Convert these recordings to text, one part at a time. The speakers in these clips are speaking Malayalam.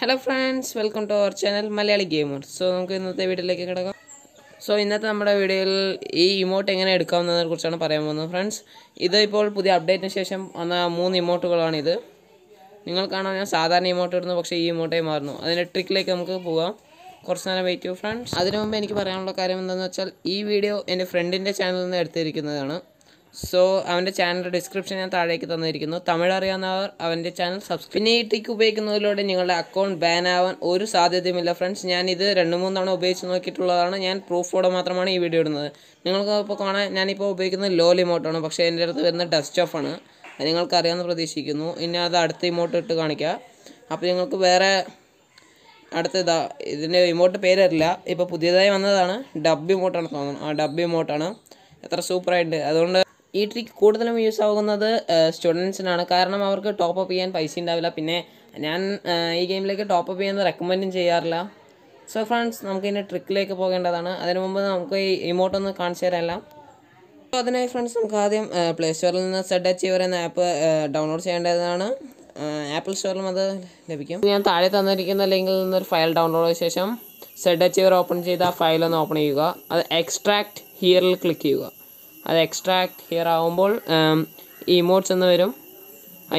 hello friends welcome to our channel Malayali gamer so നമുക്ക് ഇന്നത്തെ വീഡിയോയിലേക്ക് കിടക്കാം സോ ഇന്നത്തെ നമ്മുടെ വീഡിയോയിൽ ഈ ഇമോട്ട് എങ്ങനെ എടുക്കാവുന്നതിനെ കുറിച്ചാണ് പറയാൻ പോകുന്നത് ഫ്രണ്ട്സ് ഇത് ഇപ്പോൾ പുതിയ അപ്ഡേറ്റിന് ശേഷം വന്ന മൂന്ന് ഇമോട്ടുകളാണിത് നിങ്ങൾ കാണാൻ ഞാൻ സാധാരണ ഇമോട്ട് ഇടുന്നു പക്ഷേ ഈ ഇമോട്ടേ മാറുന്നു അതിൻ്റെ ട്രിക്കിലേക്ക് നമുക്ക് പോകാം കുറച്ച് നേരം വെയിറ്റ് ചെയ്യൂ ഫ്രണ്ട്സ് അതിനു മുമ്പ് എനിക്ക് പറയാനുള്ള കാര്യം എന്താണെന്ന് വെച്ചാൽ ഈ വീഡിയോ എൻ്റെ ഫ്രണ്ടിൻ്റെ ചാനലിൽ നിന്ന് എടുത്തിരിക്കുന്നതാണ് സോ അവൻ്റെ ചാനൽ ഡിസ്ക്രിപ്ഷൻ ഞാൻ താഴേക്ക് തന്നിരിക്കുന്നു തമിഴ് അറിയാവുന്നവർ അവൻ്റെ ചാനൽ സബ്സ്ക്രൈബ് പിന്നെ ഈ ടിക്ക് ഉപയോഗിക്കുന്നതിലൂടെ നിങ്ങളുടെ അക്കൗണ്ട് ബാൻ ആവാൻ ഒരു സാധ്യതയുമില്ല ഫ്രണ്ട്സ് ഞാൻ ഇത് രണ്ട് മൂന്ന് തവണ ഉപയോഗിച്ച് നോക്കിയിട്ടുള്ളതാണ് ഞാൻ പ്രൂഫോടെ മാത്രമാണ് ഈ വീഡിയോ ഇടുന്നത് നിങ്ങൾക്ക് ഇപ്പോൾ കാണാൻ ഞാനിപ്പോൾ ഉപയോഗിക്കുന്നത് ലോ ലിമോട്ടാണ് പക്ഷേ എൻ്റെ അടുത്ത് വരുന്ന ഡസ്റ്റ് ആണ് അത് നിങ്ങൾക്ക് അറിയാമെന്ന് പ്രതീക്ഷിക്കുന്നു ഇനി അത് അടുത്ത ഇമോട്ട് ഇട്ട് കാണിക്കുക അപ്പോൾ നിങ്ങൾക്ക് വേറെ അടുത്ത ഇതാ ഇതിൻ്റെ ഇമോട്ട് പേരല്ല ഇപ്പോൾ പുതിയതായി വന്നതാണ് ഡബ് ഇമോട്ടാണ് തോന്നുന്നത് ആ ഡബ് ഇമോട്ടാണ് എത്ര സൂപ്പറായിട്ട് അതുകൊണ്ട് ഈ ട്രിക്ക് കൂടുതലും യൂസ് ആകുന്നത് സ്റ്റുഡൻസിനാണ് കാരണം അവർക്ക് ടോപ്പ് അപ്പ് ചെയ്യാൻ പൈസ ഉണ്ടാവില്ല പിന്നെ ഞാൻ ഈ ഗെയിമിലേക്ക് ടോപ്പ് അപ്പ് ചെയ്യാൻ റെക്കമെൻഡും ചെയ്യാറില്ല സോ ഫ്രണ്ട്സ് നമുക്ക് ഇതിൻ്റെ ട്രിക്കിലേക്ക് പോകേണ്ടതാണ് അതിനു മുമ്പ് നമുക്ക് ഈ ഇമോട്ടൊന്ന് കാണിച്ചു തരാമല്ല സോ അതിനായി ഫ്രണ്ട്സ് നമുക്ക് ആദ്യം പ്ലേ സ്റ്റോറിൽ നിന്ന് സെഡ് അച്ചീവർ എന്ന ആപ്പ് ഡൗൺലോഡ് ചെയ്യേണ്ടതാണ് ആപ്പിൾ സ്റ്റോറിലും അത് ലഭിക്കും ഞാൻ താഴെ തന്നിരിക്കുന്ന ലിങ്കിൽ നിന്നൊരു ഫയൽ ഡൗൺലോഡ് ചെയ്ത ശേഷം സെഡ് അച്ചീവർ ഓപ്പൺ ചെയ്ത ഫയൽ ഒന്ന് ഓപ്പൺ ചെയ്യുക അത് എക്സ്ട്രാക്ട് ഹിയറിൽ ക്ലിക്ക് ചെയ്യുക അത് എക്സ്ട്രാ ഹിയർ ആവുമ്പോൾ ഇമോട്ട്സ് എന്ന് വരും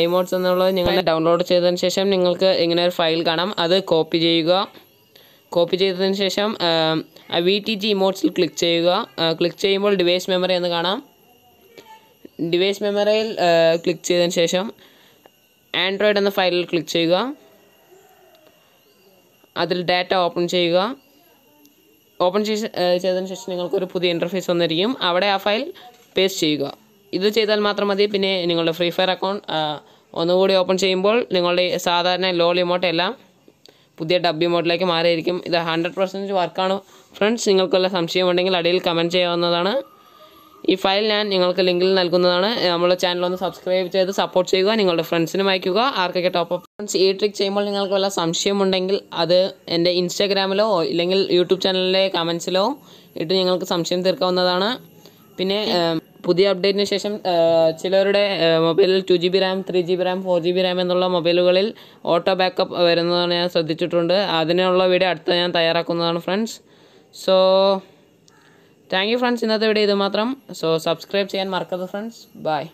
ഇമോട്ട്സ് എന്നുള്ളത് നിങ്ങൾ ഡൗൺലോഡ് ചെയ്തതിന് ശേഷം നിങ്ങൾക്ക് ഇങ്ങനെ ഒരു ഫയൽ കാണാം അത് കോപ്പി ചെയ്യുക കോപ്പി ചെയ്തതിന് ശേഷം വി ടി ജി ഇമോട്ട്സിൽ ക്ലിക്ക് ചെയ്യുക ക്ലിക്ക് ചെയ്യുമ്പോൾ ഡിവൈസ് മെമ്മറി എന്ന് കാണാം ഡിവൈസ് മെമ്മറിയിൽ ക്ലിക്ക് ചെയ്തതിന് ശേഷം ആൻഡ്രോയിഡ് എന്ന ഫയലിൽ ക്ലിക്ക് ചെയ്യുക അതിൽ ഡാറ്റ ഓപ്പൺ ചെയ്യുക ഓപ്പൺ ചെയ്തതിന് ശേഷം നിങ്ങൾക്കൊരു പുതിയ ഇൻ്റർഫേസ് വന്നിരിക്കും അവിടെ ആ ഫയൽ പേസ്റ്റ് ചെയ്യുക ഇത് ചെയ്താൽ മാത്രം മതി പിന്നെ നിങ്ങളുടെ ഫ്രീ ഫയർ അക്കൗണ്ട് ഒന്നുകൂടി ഓപ്പൺ ചെയ്യുമ്പോൾ നിങ്ങളുടെ സാധാരണ ലോ ഇമോട്ട് എല്ലാം പുതിയ ഡബ് ഇമോട്ടിലേക്ക് മാറിയിരിക്കും ഇത് ഹൺഡ്രഡ് പെർസെൻറ്റ് വർക്കാണ് ഫ്രണ്ട്സ് നിങ്ങൾക്കുള്ള സംശയമുണ്ടെങ്കിൽ അടിയിൽ കമൻറ്റ് ചെയ്യാവുന്നതാണ് ഈ ഫയൽ ഞാൻ നിങ്ങൾക്ക് ലിങ്കിൽ നൽകുന്നതാണ് നമ്മുടെ ചാനൽ ഒന്ന് സബ്സ്ക്രൈബ് ചെയ്ത് സപ്പോർട്ട് ചെയ്യുക നിങ്ങളുടെ ഫ്രണ്ട്സിനും അയക്കുക ആർക്കൊക്കെ ടോപ്പ് അപ്പ് ഫ്രണ്ട്സ് ഈ ട്രിക്ക് ചെയ്യുമ്പോൾ നിങ്ങൾക്ക് വല്ല സംശയമുണ്ടെങ്കിൽ അത് എൻ്റെ ഇൻസ്റ്റാഗ്രാമിലോ ഇല്ലെങ്കിൽ യൂട്യൂബ് ചാനലിലെ കമൻസിലോ ഇട്ട് നിങ്ങൾക്ക് സംശയം തീർക്കാവുന്നതാണ് പിന്നെ പുതിയ അപ്ഡേറ്റിന് ശേഷം ചിലരുടെ മൊബൈലിൽ two G B RAM three G B RAM four G B RAM എന്നുള്ള മൊബൈലുകളിൽ ഓട്ടോ ബാക്കപ്പ് വരുന്നതാണ് ഞാൻ ശ്രദ്ധിച്ചിട്ടുണ്ട് അതിനുള്ള വീഡിയോ അടുത്ത ഞാൻ തയ്യാറാക്കുന്നതാണ് friends so thank you friends ഇന്നത്തെ വീഡിയോ ഇത് മാത്രം സോ സബ്സ്ക്രൈബ് ചെയ്യാൻ മറക്കരുത് ഫ്രണ്ട്സ് ബൈ